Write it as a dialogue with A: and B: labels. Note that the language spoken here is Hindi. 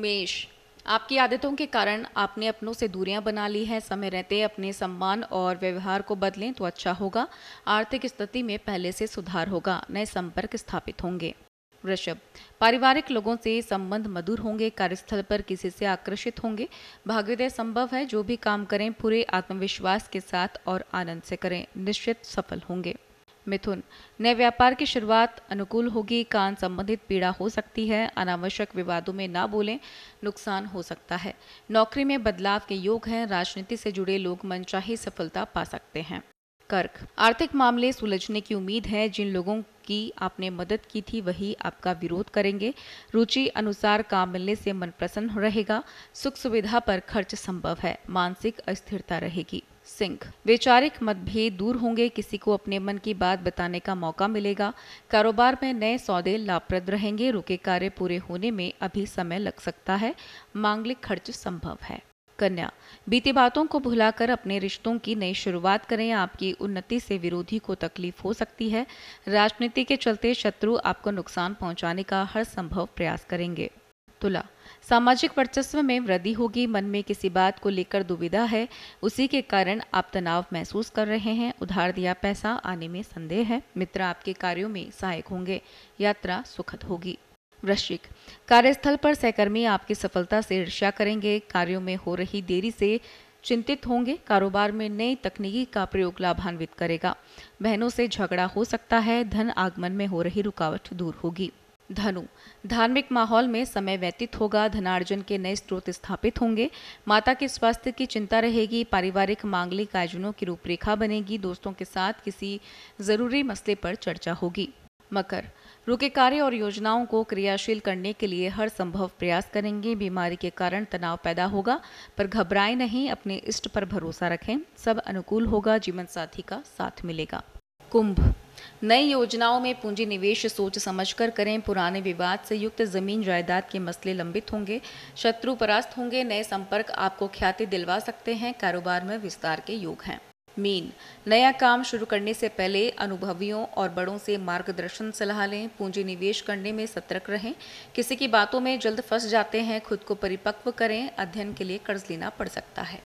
A: मेष आपकी आदतों के कारण आपने अपनों से दूरियां बना ली हैं समय रहते अपने सम्मान और व्यवहार को बदलें तो अच्छा होगा आर्थिक स्थिति में पहले से सुधार होगा नए संपर्क स्थापित होंगे वृषभ पारिवारिक लोगों से संबंध मधुर होंगे कार्यस्थल पर किसी से आकर्षित होंगे भाग्योदय संभव है जो भी काम करें पूरे आत्मविश्वास के साथ और आनंद से करें निश्चित सफल होंगे मिथुन नए व्यापार की शुरुआत अनुकूल होगी कान संबंधित पीड़ा हो सकती है अनावश्यक विवादों में ना बोलें नुकसान हो सकता है नौकरी में बदलाव के योग हैं राजनीति से जुड़े लोग मनचाही सफलता पा सकते हैं कर्क आर्थिक मामले सुलझने की उम्मीद है जिन लोगों की आपने मदद की थी वही आपका विरोध करेंगे रुचि अनुसार काम मिलने से मन प्रसन्न रहेगा सुख सुविधा पर खर्च संभव है मानसिक अस्थिरता रहेगी सिंह वैचारिक मतभेद दूर होंगे किसी को अपने मन की बात बताने का मौका मिलेगा कारोबार में नए सौदे लाभप्रद रहेंगे रुके कार्य पूरे होने में अभी समय लग सकता है मांगलिक खर्च संभव है कन्या बीती बातों को भुलाकर अपने रिश्तों की नई शुरुआत करें आपकी उन्नति से विरोधी को तकलीफ हो सकती है राजनीति के चलते शत्रु आपको नुकसान पहुंचाने का हर संभव प्रयास करेंगे तुला सामाजिक वर्चस्व में वृद्धि होगी मन में किसी बात को लेकर दुविधा है उसी के कारण आप तनाव महसूस कर रहे हैं उधार दिया पैसा आने में संदेह है मित्र आपके कार्यों में सहायक होंगे यात्रा सुखद होगी वृश्चिक कार्यस्थल पर सहकर्मी आपकी सफलता से ईर्ष्या करेंगे कार्यों में हो रही देरी से चिंतित होंगे कारोबार में नई तकनीकी का प्रयोग लाभान्वित करेगा बहनों से झगड़ा हो सकता है धन आगमन में हो रही रुकावट दूर होगी धनु धार्मिक माहौल में समय व्यतीत होगा धनार्जन के नए स्रोत स्थापित होंगे माता के स्वास्थ्य की चिंता रहेगी पारिवारिक मांगलिक आयोजनों की रूपरेखा बनेगी दोस्तों के साथ किसी जरूरी मसले पर चर्चा होगी मकर रुके कार्य और योजनाओं को क्रियाशील करने के लिए हर संभव प्रयास करेंगे बीमारी के कारण तनाव पैदा होगा पर घबराएं नहीं अपने इष्ट पर भरोसा रखें सब अनुकूल होगा जीवन साथी का साथ मिलेगा कुंभ नई योजनाओं में पूंजी निवेश सोच समझकर करें पुराने विवाद से युक्त जमीन जायदाद के मसले लंबित होंगे शत्रु परास्त होंगे नए संपर्क आपको ख्याति दिलवा सकते हैं कारोबार में विस्तार के योग हैं मीन नया काम शुरू करने से पहले अनुभवियों और बड़ों से मार्गदर्शन सलाह लें पूंजी निवेश करने में सतर्क रहें किसी की बातों में जल्द फंस जाते हैं खुद को परिपक्व करें अध्ययन के लिए कर्ज लेना पड़ सकता है